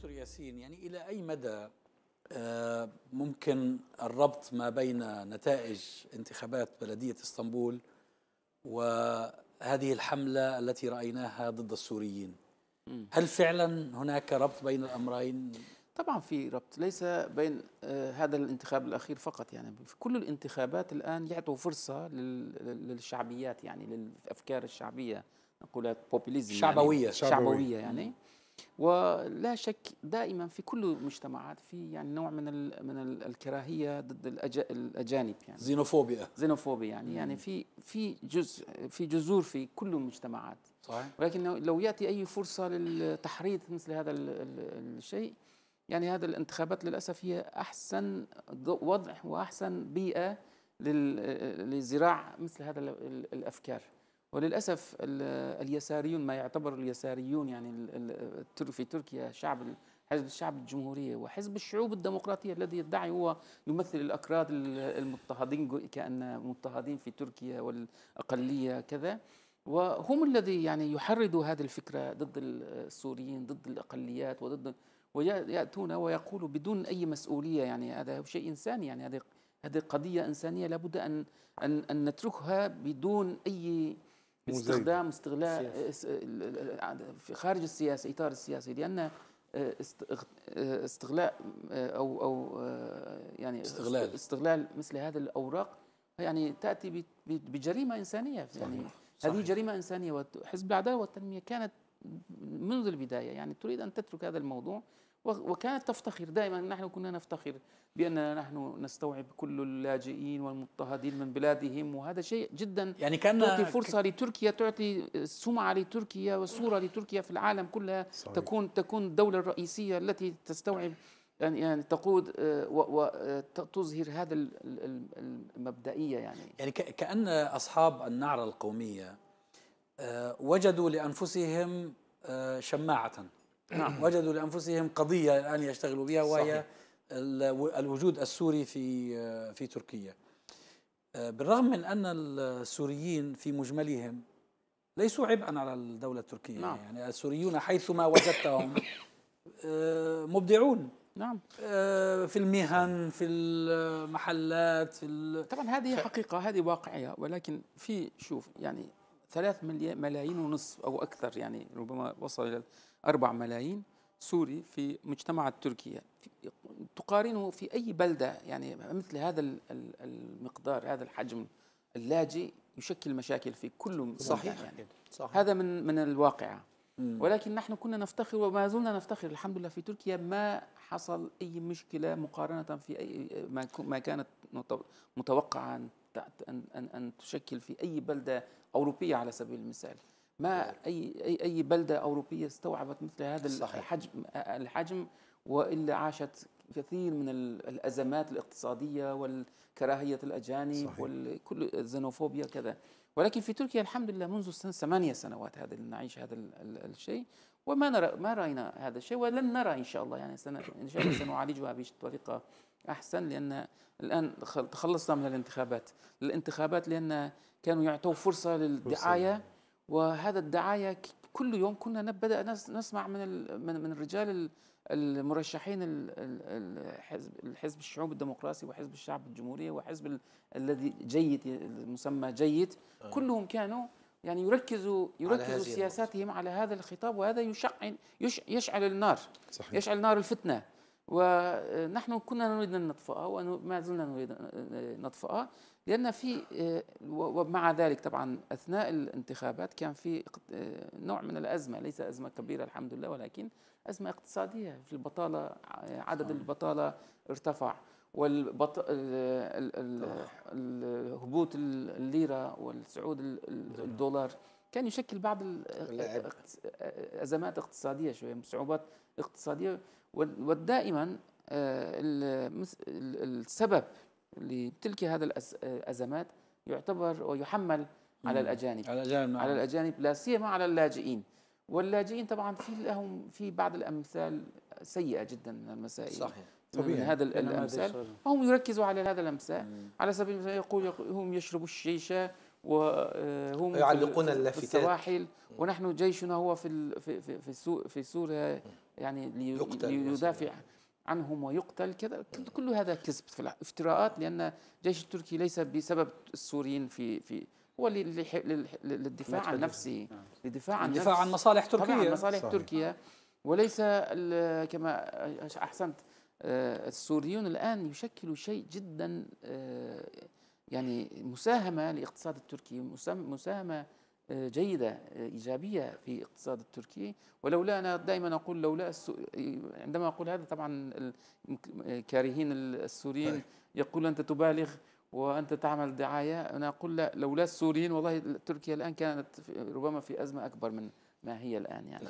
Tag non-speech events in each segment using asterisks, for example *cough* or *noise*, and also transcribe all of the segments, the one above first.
دكتور ياسين يعني إلى أي مدى آه، ممكن الربط ما بين نتائج انتخابات بلدية اسطنبول وهذه الحملة التي رأيناها ضد السوريين هل فعلا هناك ربط بين الأمرين؟ طبعا في ربط ليس بين آه، هذا الانتخاب الأخير فقط يعني في كل الانتخابات الآن يعطوا فرصة للشعبيات يعني للأفكار الشعبية نقولها يعني بوبوليزم شعبوية يعني شعبوية يعني ولا شك دائما في كل المجتمعات في يعني نوع من من الكراهيه ضد الاجانب يعني زينوفوبيا زينوفوبيا يعني, يعني مم. يعني في في جزء في جذور في كل المجتمعات صحيح ولكن لو ياتي اي فرصه للتحريض مثل هذا الشيء يعني هذا الانتخابات للاسف هي احسن وضع واحسن بيئه لزراع مثل هذا الافكار وللاسف اليساريون ما يعتبر اليساريون يعني في تركيا شعب حزب الشعب الجمهوريه وحزب الشعوب الديمقراطيه الذي يدعي هو يمثل الاكراد المضطهدين كان مضطهدين في تركيا والاقليه كذا وهم الذي يعني يحرضوا هذه الفكره ضد السوريين ضد الاقليات وضد وياتون ويقولوا بدون اي مسؤوليه يعني هذا شيء انساني يعني هذه هذه قضيه انسانيه لابد ان ان ان نتركها بدون اي باستخدام استغلال إيه، إيه، في خارج السياسه اطار السياسي لان إيه، استغلاء او او يعني استغلال استغلال مثل هذه الاوراق يعني تاتي بجريمه انسانيه يعني صحيح. صحيح. هذه جريمه انسانيه وحزب العداله والتنميه كانت منذ البدايه يعني تريد ان تترك هذا الموضوع وكانت تفتخر دائما نحن كنا نفتخر باننا نحن نستوعب كل اللاجئين والمضطهدين من بلادهم وهذا شيء جدا يعني كان تعطي فرصه ك... لتركيا تعطي سمعه لتركيا وصوره لتركيا في العالم كلها صحيح. تكون تكون الدوله الرئيسيه التي تستوعب يعني يعني تقود آه، وتظهر هذا المبدئيه يعني يعني كان اصحاب النعره القوميه آه، وجدوا لانفسهم آه، شماعه نعم *clears throat* وجدوا لانفسهم قضيه الان يشتغلوا بها وهي الوجود السوري في في تركيا آه، بالرغم من ان السوريين في مجملهم ليسوا عبئا على الدوله التركيه نعم. يعني السوريون حيثما وجدتهم آه، مبدعون نعم آه، في المهن في المحلات في طبعا هذه ف... حقيقه هذه واقعيه ولكن في شوف يعني ثلاث ملايين ونصف او اكثر يعني ربما وصل الى 4 ملايين سوري في مجتمع التركية تقارنه في أي بلدة يعني مثل هذا المقدار هذا الحجم اللاجئ يشكل مشاكل في كل صحيح يعني صحيح. هذا من من الواقعة ولكن نحن كنا نفتخر وما زلنا نفتخر الحمد لله في تركيا ما حصل أي مشكلة مقارنة في أي ما كانت متوقعة أن أن أن تشكل في أي بلدة أوروبية على سبيل المثال ما اي اي اي بلده اوروبيه استوعبت مثل هذا صحيح. الحجم الحجم والا عاشت كثير من الازمات الاقتصاديه والكراهيه الاجانب صحيح. وكل الزنوفوبيا كذا ولكن في تركيا الحمد لله منذ سنة ثمانية سنوات هذا نعيش هذا الشيء وما نرى ما راينا هذا الشيء ولن نرى ان شاء الله يعني سن ان شاء الله سنعالجها بطريقه احسن لان الان تخلصنا من الانتخابات الانتخابات لان كانوا يعطوا فرصه للدعايه فرصة. وهذا الدعايه كل يوم كنا نبدا نسمع من من الرجال المرشحين الحزب الحزب الشعوب الديمقراطي وحزب الشعب الجمهوريه وحزب الذي جيد المسمى جيد آه. كلهم كانوا يعني يركزوا يركزوا على سياساتهم على هذا الخطاب وهذا يشعل يشعل النار صحيح. يشعل نار الفتنه ونحن كنا نريد أن نطفئها وما زلنا نريد أن نطفئها لأن في ومع ذلك طبعا أثناء الانتخابات كان في نوع من الأزمة ليس أزمة كبيرة الحمد لله ولكن أزمة اقتصادية في البطالة عدد البطالة ارتفع والبط... الهبوط الليرة والصعود الدولار كان يشكل بعض الازمات اقتصاديه شويه صعوبات اقتصاديه ودائما آه، السبب لتلك هذا الازمات يعتبر ويحمل على الاجانب على الاجانب نعم. على الاجانب لا سيما على اللاجئين واللاجئين طبعا في لهم في بعض الامثال سيئه جدا من المسائل صحيح طبيعي. من هذا الامثال هم يركزوا على هذا الامثال على سبيل المثال يقول هم يشربوا الشيشه وهم يعلقون اللافتات السواحل ونحن جيشنا هو في في في في سوريا يعني ليدافع عنهم ويقتل كذا كل هذا كذب افتراءات لأن الجيش التركي ليس بسبب السوريين في في هو للدفاع عن نفسه للدفاع آه. عن الدفاع عن مصالح تركيا طبعا عن مصالح تركيا وليس كما احسنت آه، السوريون الان يشكلوا شيء جدا آه، يعني مساهمة لاقتصاد التركي مساهمة آه، جيدة آه، إيجابية في اقتصاد التركي ولولا أنا دائما أقول لولا آه، عندما أقول هذا طبعا الكارهين السوريين يقول أنت تبالغ وأنت تعمل دعاية أنا أقول لولا السوريين والله تركيا الآن كانت ربما في أزمة أكبر من ما هي الآن يعني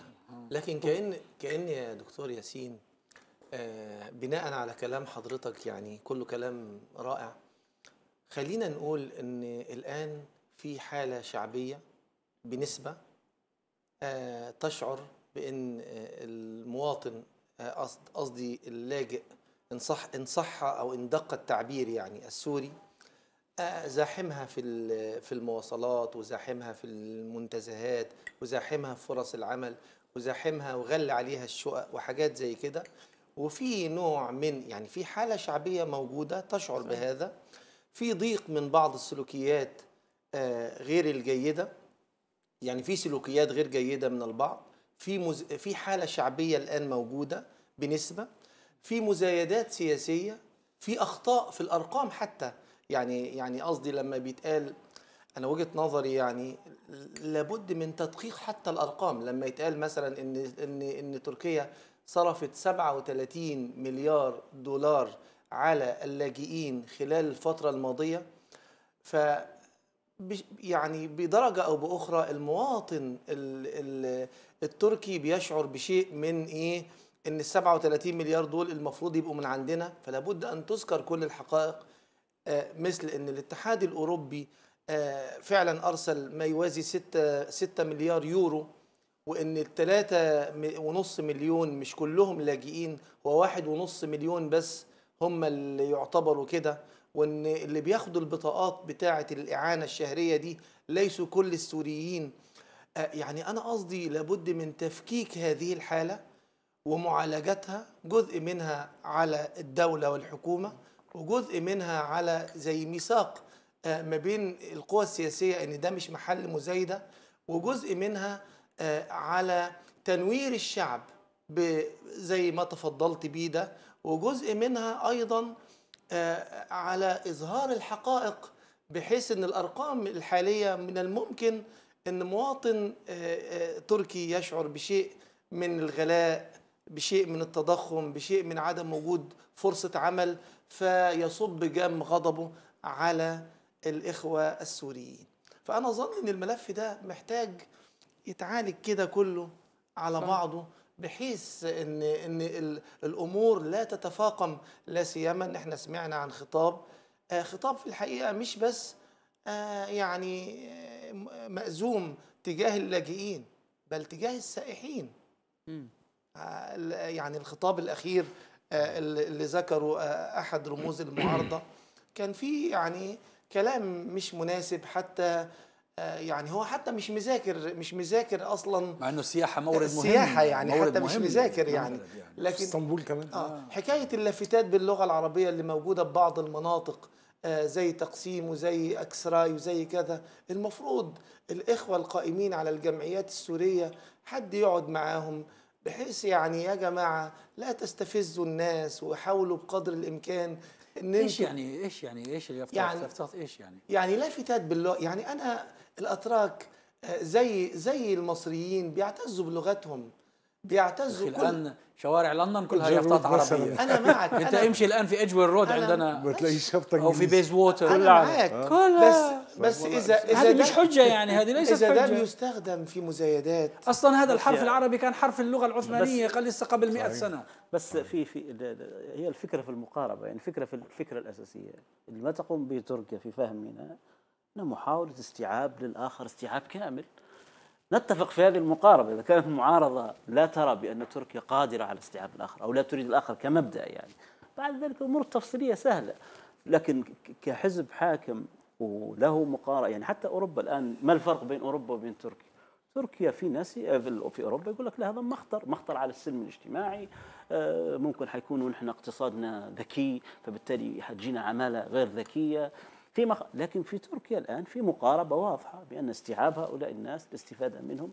لكن كأن كأن يا دكتور ياسين بناء على كلام حضرتك يعني كله كلام رائع خلينا نقول ان الان في حاله شعبيه بنسبه آه، تشعر بان آه، المواطن آه، قصدي اللاجئ ان صح ان صح او ان دق التعبير يعني السوري زاحمها في في المواصلات وزاحمها في المنتزهات وزاحمها في فرص العمل وزاحمها وغلى عليها الشقق وحاجات زي كده وفي نوع من يعني في حاله شعبيه موجوده تشعر بهذا في ضيق من بعض السلوكيات آه، غير الجيدة يعني في سلوكيات غير جيدة من البعض في مز... في حالة شعبية الآن موجودة بنسبة في مزايدات سياسية في أخطاء في الأرقام حتى يعني يعني قصدي لما بيتقال أنا وجهة نظري يعني لابد من تدقيق حتى الأرقام لما يتقال مثلا إن إن إن تركيا صرفت 37 مليار دولار على اللاجئين خلال الفترة الماضية ف يعني بدرجة أو بأخرى المواطن التركي بيشعر بشيء من إيه إن ال 37 مليار دول المفروض يبقوا من عندنا فلا بد أن تذكر كل الحقائق آه، مثل إن الاتحاد الأوروبي آه، فعلا أرسل ما يوازي 6 6 مليار يورو وان 3 ونص مليون مش كلهم لاجئين هو واحد ونص مليون بس هم اللي يعتبروا كده وان اللي بياخدوا البطاقات بتاعه الاعانه الشهريه دي ليسوا كل السوريين آه، يعني انا قصدي لابد من تفكيك هذه الحاله ومعالجتها جزء منها على الدوله والحكومه وجزء منها على زي ميثاق آه، ما بين القوى السياسيه ان ده مش محل مزايده وجزء منها آه، على تنوير الشعب زي ما تفضلت بيه ده وجزء منها ايضا آه، على اظهار الحقائق بحيث ان الارقام الحاليه من الممكن ان مواطن آه، آه، تركي يشعر بشيء من الغلاء بشيء من التضخم بشيء من عدم وجود فرصه عمل فيصب جم غضبه على الاخوه السوريين فانا اظن ان الملف ده محتاج يتعالج كده كله على بعضه بحيث ان ان الامور لا تتفاقم لا سيما ان احنا سمعنا عن خطاب آه، خطاب في الحقيقه مش بس آه، يعني آه، مأزوم تجاه اللاجئين بل تجاه السائحين يعني الخطاب الاخير اللي ذكره احد رموز المعارضه كان فيه يعني كلام مش مناسب حتى آه، يعني هو حتى مش مذاكر مش مذاكر اصلا مع انه السياحه مورد آه، مهم السياحه يعني مورد حتى مهم مش مذاكر يعني, يعني لكن اسطنبول كمان آه, آه حكايه اللافتات باللغه العربيه اللي موجوده في بعض المناطق آه زي تقسيم وزي اكسراي وزي كذا المفروض الاخوه القائمين على الجمعيات السوريه حد يقعد معاهم بحيث يعني يا جماعه لا تستفزوا الناس وحاولوا بقدر الامكان ان ايش يعني ايش يعني ايش اليفتات يعني اليفتات ايش يعني يعني لافتات باللغه يعني انا الاتراك آه، زي زي المصريين بيعتزوا بلغتهم بيعتزوا كل الان شوارع لندن كلها يافطات عربيه انا معك انت امشي الان في اجوي رود عندنا بتلاقي شفطه او في بيز ووتر انا معك كلها آه. بس بس اذا اذا هذه مش حجه يعني هذه ليست حجه اذا ده بيستخدم في مزايدات اصلا هذا الحرف العربي كان حرف اللغه العثمانيه قال لسه قبل 100 سنه بس في في هي الفكره في المقاربه يعني الفكره في الفكره الاساسيه اللي ما تقوم به تركيا في فهمنا محاوله استيعاب للاخر استيعاب كامل نتفق في هذه المقاربة إذا كانت المعارضة لا ترى بأن تركيا قادرة على استيعاب الآخر أو لا تريد الآخر كمبدأ يعني بعد ذلك الأمور التفصيلية سهلة لكن كحزب حاكم وله مقارنة يعني حتى أوروبا الآن ما الفرق بين أوروبا وبين تركيا تركيا في ناس آه، في اوروبا يقول لك لا هذا مخطر مخطر على السلم الاجتماعي آه، ممكن حيكون نحن اقتصادنا ذكي فبالتالي حتجينا عماله غير ذكيه في مخ... لكن في تركيا الآن في مقاربة واضحة بأن استيعاب هؤلاء الناس الاستفادة منهم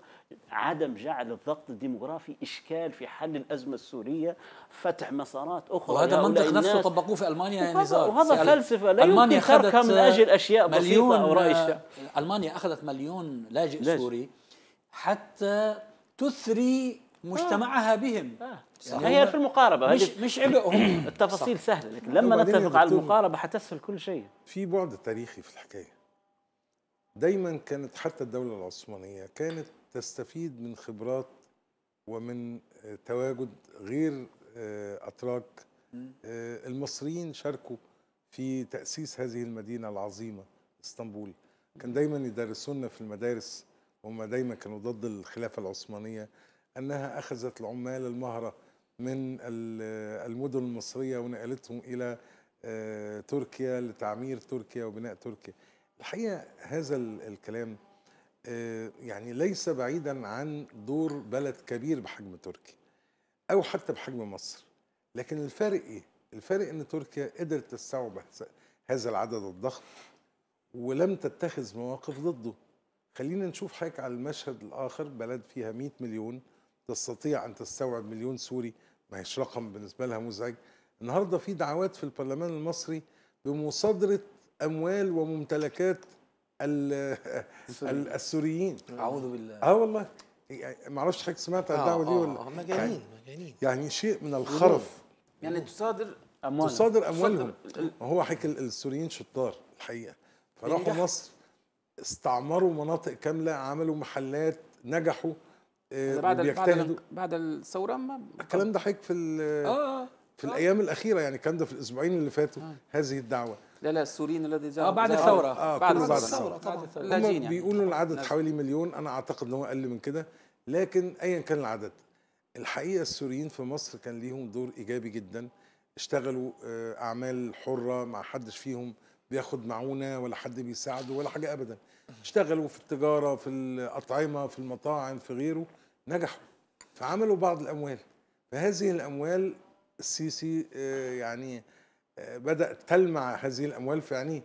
عدم جعل الضغط الديموغرافي إشكال في حل الأزمة السورية فتح مسارات أخرى وهذا منطق نفسه طبقوه في ألمانيا يا نزار وهذا يعني فلسفة لا ألمانيا يمكن تركها من أجل أشياء بسيطة أو آه، ألمانيا أخذت مليون لاجئ, لاجئ سوري حتى تثري آه. مجتمعها بهم آه. يعني هي في المقاربه مش مش عبء *coughs* التفاصيل سهله لكن أيوة، لما نتفق على المقاربه حتسهل كل شيء في بعد تاريخي في الحكايه دايما كانت حتى الدوله العثمانيه كانت تستفيد من خبرات ومن آه، تواجد غير آه، اتراك المصريين شاركوا في تاسيس هذه المدينه العظيمه اسطنبول كان دايما يدرسونا في المدارس هم دايما كانوا ضد الخلافه العثمانيه أنها أخذت العمال المهرة من المدن المصرية ونقلتهم إلى آه، تركيا لتعمير تركيا وبناء تركيا الحقيقة هذا الكلام آه، يعني ليس بعيدا عن دور بلد كبير بحجم تركيا أو حتى بحجم مصر لكن الفارق إيه؟ الفارق أن تركيا قدرت تستوعب هذا العدد الضخم ولم تتخذ مواقف ضده خلينا نشوف حضرتك على المشهد الآخر بلد فيها 100 مليون تستطيع أن تستوعب مليون سوري ما هيش رقم بالنسبة لها مزعج النهاردة في دعوات في البرلمان المصري بمصادرة أموال وممتلكات السوريين أعوذ بالله اه والله ما اعرفش حضرتك سمعت عن الدعوه دي آه، آه، ولا اه مجانين يعني مجانين يعني شيء من الخرف يعني تصادر اموالهم تصادر اموالهم هو حضرتك السوريين شطار الحقيقه فراحوا يعني مصر استعمروا مناطق كامله عملوا محلات نجحوا آه، بعد بيجتهدوا بعد الثوره ما الكلام ده حضرتك في آه،, اه في آه. الايام الاخيره يعني الكلام ده في الاسبوعين اللي فاتوا آه. هذه الدعوه لا لا السوريين الذي جاءوا اه بعد الثوره آه بعد, بعد الثوره طبعا هم بيقولوا العدد حوالي مليون انا اعتقد ان هو اقل من كده لكن ايا كان العدد الحقيقه السوريين في مصر كان ليهم دور ايجابي جدا اشتغلوا آه، اعمال حره ما حدش فيهم بياخد معونه ولا حد بيساعده ولا حاجه ابدا اشتغلوا في التجاره في الاطعمه في المطاعم في غيره نجحوا فعملوا بعض الاموال فهذه الاموال السيسي آه، يعني آه، بدا تلمع هذه الاموال في عينيه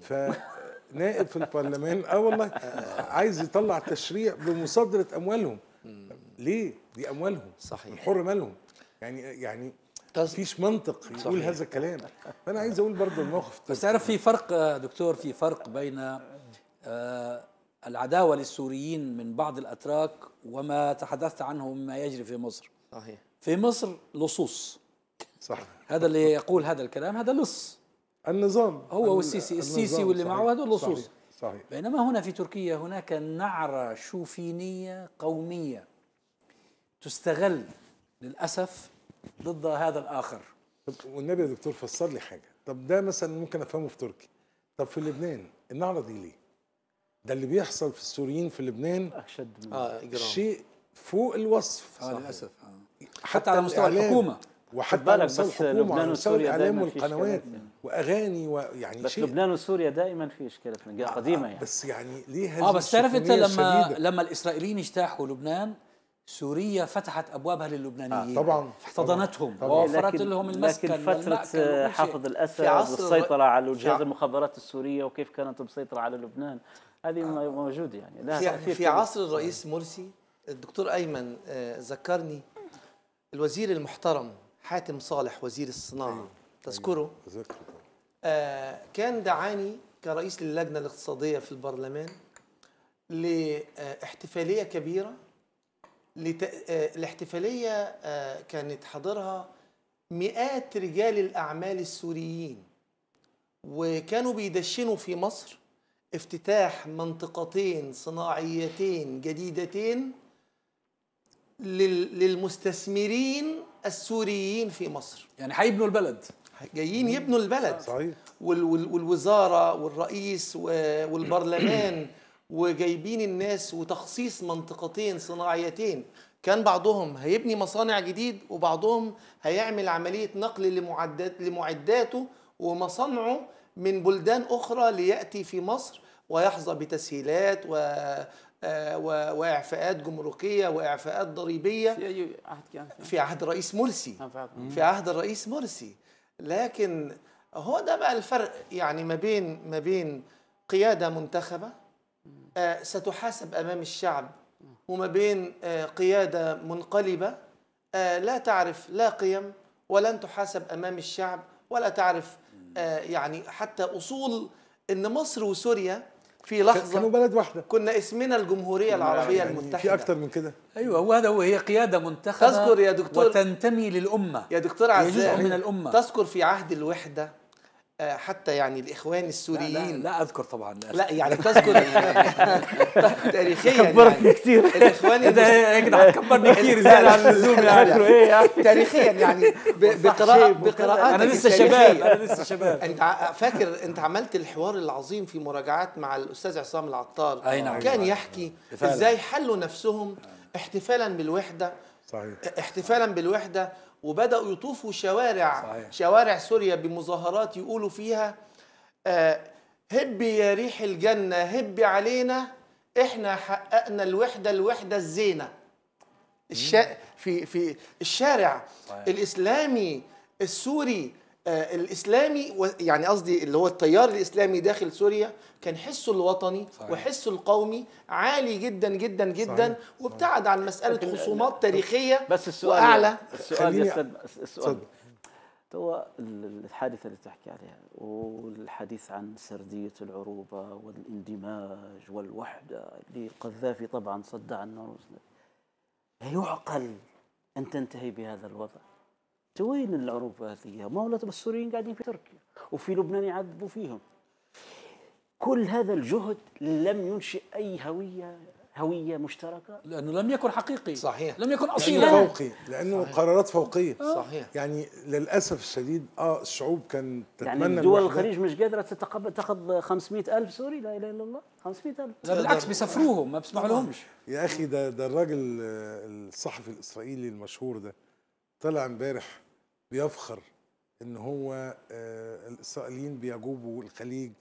فنائب آه، في البرلمان اه والله عايز يطلع تشريع بمصادره اموالهم ليه دي اموالهم صحيح من حر مالهم يعني يعني فيش منطق يقول صحيح. هذا الكلام فانا عايز اقول برضه الموقف بس تعرف في فرق دكتور في فرق بين آه العداوة للسوريين من بعض الأتراك وما تحدثت عنه مما يجري في مصر صحيح في مصر لصوص صح هذا اللي يقول هذا الكلام هذا لص النظام هو والسيسي السيسي واللي معه هذول لصوص صحيح. صحيح بينما هنا في تركيا هناك نعرة شوفينية قومية تستغل للأسف ضد هذا الآخر والنبي يا دكتور فسر لي حاجة طب ده مثلا ممكن أفهمه في تركيا طب في لبنان النعرة دي ليه؟ ده اللي بيحصل في السوريين في لبنان اشد من آه شيء فوق الوصف آه للاسف آه. حتى على مستوى الحكومه وحتى مستوى الحكومه لبنان مستوى الاعلام والقنوات يعني. واغاني ويعني بس شيء. لبنان وسوريا دائما في اشكالات من آه، قديمه آه، يعني بس يعني ليه اه بس تعرف انت لما شديدة. لما الاسرائيليين اجتاحوا لبنان سوريا فتحت ابوابها للبنانيين آه طبعا احتضنتهم ووفرت لهم المسكن لكن فتره حافظ الاسد والسيطره على وجهاز المخابرات السوريه وكيف كانت مسيطره على لبنان هذه آه. موجوده يعني لا في, في عصر الرئيس مرسي الدكتور ايمن آه، ذكرني الوزير المحترم حاتم صالح وزير الصناعه أيوه. تذكره؟ تذكره أيوه. أذكره. اه كان دعاني كرئيس للجنه الاقتصاديه في البرلمان لاحتفاليه كبيره لت... آه، الاحتفاليه كانت حاضرها مئات رجال الاعمال السوريين وكانوا بيدشنوا في مصر افتتاح منطقتين صناعيتين جديدتين للمستثمرين السوريين في مصر يعني هيبنوا البلد جايين يبنوا البلد صحيح والوزاره والرئيس والبرلمان وجايبين الناس وتخصيص منطقتين صناعيتين كان بعضهم هيبني مصانع جديد وبعضهم هيعمل عمليه نقل لمعدات لمعداته ومصانعه من بلدان أخرى ليأتي في مصر ويحظى بتسهيلات و آه، واعفاءات جمركيه واعفاءات ضريبيه في اي عهد كان في عهد الرئيس آه، مرسي في عهد الرئيس مرسي لكن هو ده بقى الفرق يعني ما بين ما بين قياده منتخبه آه، ستحاسب امام الشعب وما بين قياده منقلبه لا تعرف لا قيم ولن تحاسب امام الشعب ولا تعرف آه، يعني حتى اصول ان مصر وسوريا في لحظه كانوا بلد واحده كنا اسمنا الجمهوريه نعم، العربيه يعني المتحده في اكثر من كده ايوه وهذا هي قياده منتخبه تذكر يا دكتور وتنتمي للامه يا دكتور عزيز جزء من الامه تذكر في عهد الوحده آه، حتى يعني الاخوان السوريين لا, لا, لا اذكر طبعا لا, لا يعني تذكر يعني. *laughs* طيب، تاريخيا يعني. كبرني كثير الاخوان يا هيك كبرني كثير زياده عن اللزوم يعني تاريخيا يعني بقراءه بقراءات انا لسه شباب انا لسه شباب انت فاكر انت عملت الحوار العظيم في مراجعات مع الاستاذ عصام العطار اي نعم كان أيوة. يحكي ازاي حلوا نفسهم احتفالا بالوحده صحيح احتفالا بالوحده وبداوا يطوفوا شوارع صحيح. شوارع سوريا بمظاهرات يقولوا فيها آه هبي يا ريح الجنه هبي علينا احنا حققنا الوحده الوحده الزينه الشا... في في الشارع صحيح. الاسلامي السوري آه، الاسلامي يعني قصدي اللي هو التيار الاسلامي داخل سوريا كان حسه الوطني صحيح. وحسه القومي عالي جدا جدا جدا صحيح. وابتعد عن مساله خصومات تاريخيه بس السؤال واعلى السؤال يا استاذ السؤال تو الحادثه اللي تحكي عليها والحديث عن سرديه العروبه والاندماج والوحده اللي القذافي طبعا صدع النار يعقل ان تنتهي بهذا الوضع وين العروبة هذه؟ ما هو السوريين قاعدين في تركيا وفي لبنان يعذبوا فيهم كل هذا الجهد لم ينشئ أي هوية هوية مشتركة لأنه لم يكن حقيقي صحيح لم يكن يعني أصيل لأنه فوقي لأنه صحيح. قرارات فوقية آه. صحيح يعني للأسف الشديد آه الشعوب كان تتمنى يعني دول الخليج مش قادرة تتقبل تاخذ 500 ألف سوري لا إله إلا الله 500 ألف لا بالعكس بيسافروهم ما بيسمعوا آه. لهمش يا أخي ده ده الراجل آه، الصحفي الإسرائيلي المشهور ده طلع امبارح بيفخر ان هو آه، الاسرائيليين بيجوبوا الخليج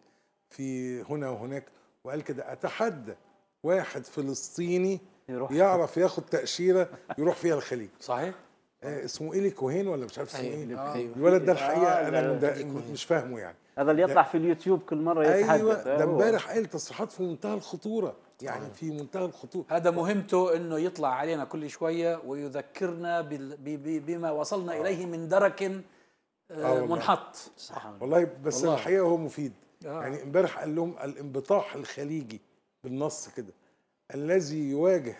في هنا وهناك وقال كده اتحدى واحد فلسطيني يروح يعرف ياخد تاشيره يروح فيها الخليج صحيح آه، اسمه ايلي كوهين ولا مش عارف اسمه ايه أيوة، آه، الولد ده الحقيقه آه انا مش فاهمه يعني هذا اللي يطلع في اليوتيوب كل مره يتحدث ايوه ده امبارح قال تصريحات في منتهى الخطوره يعني في منتهى الخطوره هذا مهمته انه يطلع علينا كل شويه ويذكرنا بما وصلنا آه. اليه من درك آه, آه، منحط صح والله بس والله. الحقيقه هو مفيد آه. يعني امبارح قال لهم الانبطاح الخليجي بالنص كده الذي يواجه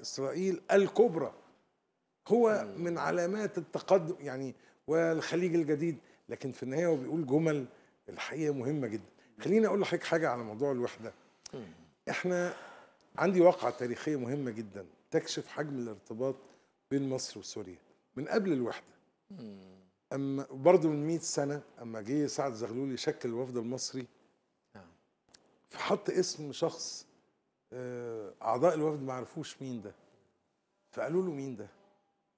اسرائيل الكبرى هو من علامات التقدم يعني والخليج الجديد لكن في النهايه هو بيقول جمل الحقيقه مهمه جدا خليني اقول لحضرتك حاجه على موضوع الوحده احنا عندي واقعة تاريخية مهمة جدا تكشف حجم الارتباط بين مصر وسوريا من قبل الوحدة أما برضه من 100 سنة أما جه سعد زغلول يشكل الوفد المصري فحط اسم شخص آه، أعضاء الوفد ما عرفوش مين ده فقالوا له مين ده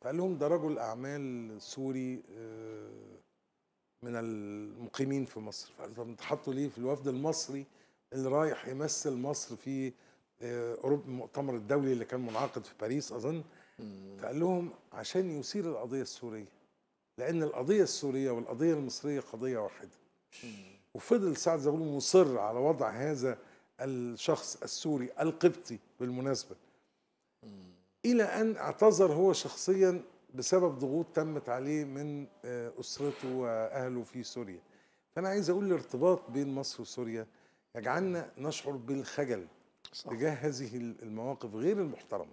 فقال لهم ده رجل أعمال سوري آه، من المقيمين في مصر فقالوا طب ليه في الوفد المصري اللي رايح يمثل مصر في آه، اوروبا المؤتمر الدولي اللي كان منعقد في باريس اظن فقال لهم عشان يثير القضيه السوريه لان القضيه السوريه والقضيه المصريه قضيه واحده وفضل سعد زغلول مصر على وضع هذا الشخص السوري القبطي بالمناسبه الى ان اعتذر هو شخصيا بسبب ضغوط تمت عليه من آه، اسرته واهله في سوريا فانا عايز اقول الارتباط بين مصر وسوريا يجعلنا نشعر بالخجل صح. تجاه هذه المواقف غير المحترمه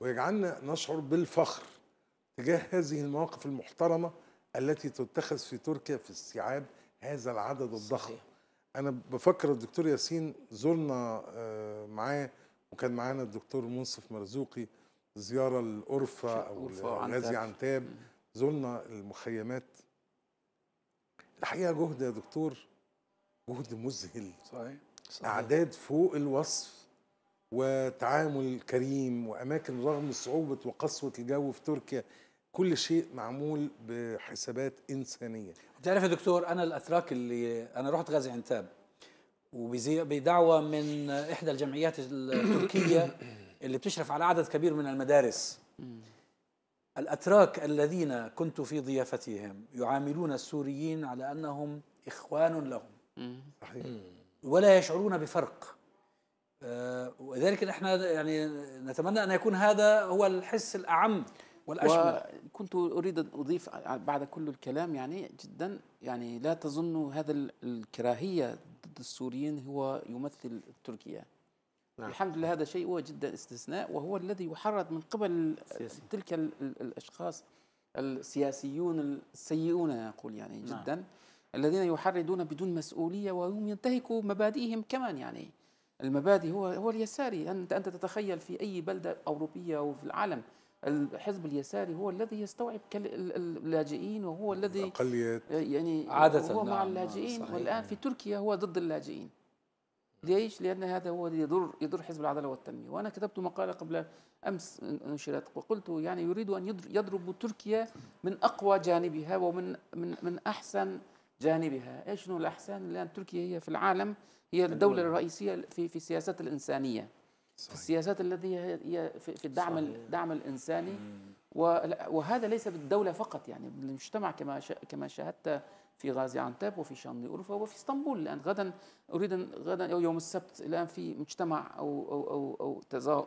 ويجعلنا نشعر بالفخر تجاه هذه المواقف المحترمه التي تتخذ في تركيا في استيعاب هذا العدد الضخم انا بفكر الدكتور ياسين زرنا آه، معاه وكان معانا الدكتور منصف مرزوقي زياره الأرفة او غازي عنتاب زرنا المخيمات الحقيقه جهد يا دكتور مجهود مذهل صحيح. صحيح اعداد فوق الوصف وتعامل كريم واماكن رغم صعوبه وقسوه الجو في تركيا كل شيء معمول بحسابات انسانيه بتعرف يا دكتور انا الاتراك اللي انا رحت غازي عنتاب وبدعوه من احدى الجمعيات التركيه *coughs* اللي بتشرف على عدد كبير من المدارس الاتراك الذين كنت في ضيافتهم يعاملون السوريين على انهم اخوان لهم صحيح ولا يشعرون بفرق آه، ولذلك احنا يعني نتمنى ان يكون هذا هو الحس الاعم والاشمل وكنت اريد ان اضيف بعد كل الكلام يعني جدا يعني لا تظنوا هذا الكراهيه ضد السوريين هو يمثل تركيا نعم. الحمد لله هذا شيء هو جدا استثناء وهو الذي يحرض من قبل سياسي. تلك الاشخاص السياسيون السيئون اقول يعني نعم. جدا الذين يحرضون بدون مسؤولية وهم ينتهكوا مبادئهم كمان يعني المبادئ هو هو اليساري أنت أنت تتخيل في أي بلدة أوروبية أو في العالم الحزب اليساري هو الذي يستوعب اللاجئين وهو يعني الذي الأقليات يعني عادة هو نعم مع نعم، اللاجئين صحيح والآن في تركيا هو ضد اللاجئين ليش؟ لأن هذا هو يضر يضر حزب العدالة والتنمية وأنا كتبت مقالة قبل أمس نشرت وقلت يعني يريد أن يضرب تركيا من أقوى جانبها ومن من من أحسن جانبها شنو الأحسن لأن تركيا هي في العالم هي الدولة الرئيسية في في السياسات الإنسانية صحيح. في السياسات التي هي في الدعم الدعم الإنساني وهذا ليس بالدولة فقط يعني بالمجتمع كما كما شاهدت في غازي عنتاب وفي شانلي اورفا وفي اسطنبول الان غدا أريد غدا أو يوم السبت الآن في مجتمع أو أو أو أو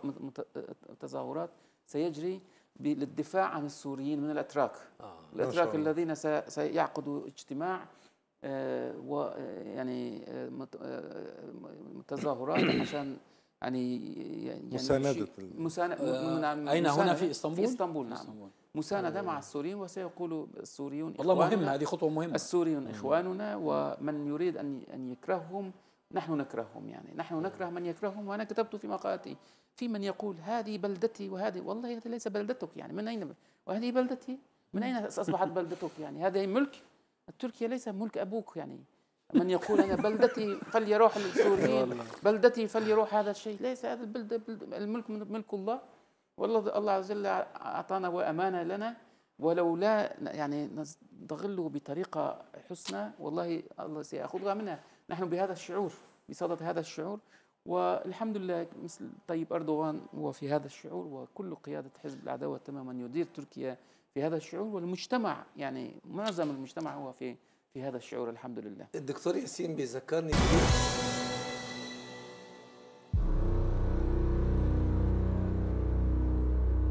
تظاهرات سيجري للدفاع عن السوريين من الأتراك آه. الأتراك الذين سيعقدوا اجتماع آه، ويعني آه، آه، متظاهرات *coughs* عشان يعني, يعني مساندة مساندة آه نعم أين مساندة هنا في إسطنبول؟ في إسطنبول نعم إسطنبول. مساندة مع السوريين وسيقول السوريون والله مهمة هذه خطوة مهمة السوريون إخواننا ومن يريد أن أن يكرههم نحن نكرههم يعني نحن نكره من يكرههم وأنا كتبت في مقالتي في من يقول هذه بلدتي وهذه والله هذه ليس بلدتك يعني من أين وهذه بلدتي من أين أصبحت بلدتك يعني هذه ملك تركيا ليس ملك أبوك يعني من يقول أنا بلدتي فليروح السوريين بلدتي فليروح هذا الشيء ليس هذا البلد, الملك ملك الله والله الله عز وجل أعطانا وأمانة لنا ولولا يعني نستغله بطريقة حسنى والله الله سيأخذها منا نحن بهذا الشعور بصدد هذا الشعور والحمد لله مثل طيب أردوغان هو في هذا الشعور وكل قيادة حزب العداوة تماما يدير تركيا في هذا الشعور والمجتمع يعني معظم المجتمع هو في في هذا الشعور الحمد لله الدكتور ياسين بيذكرني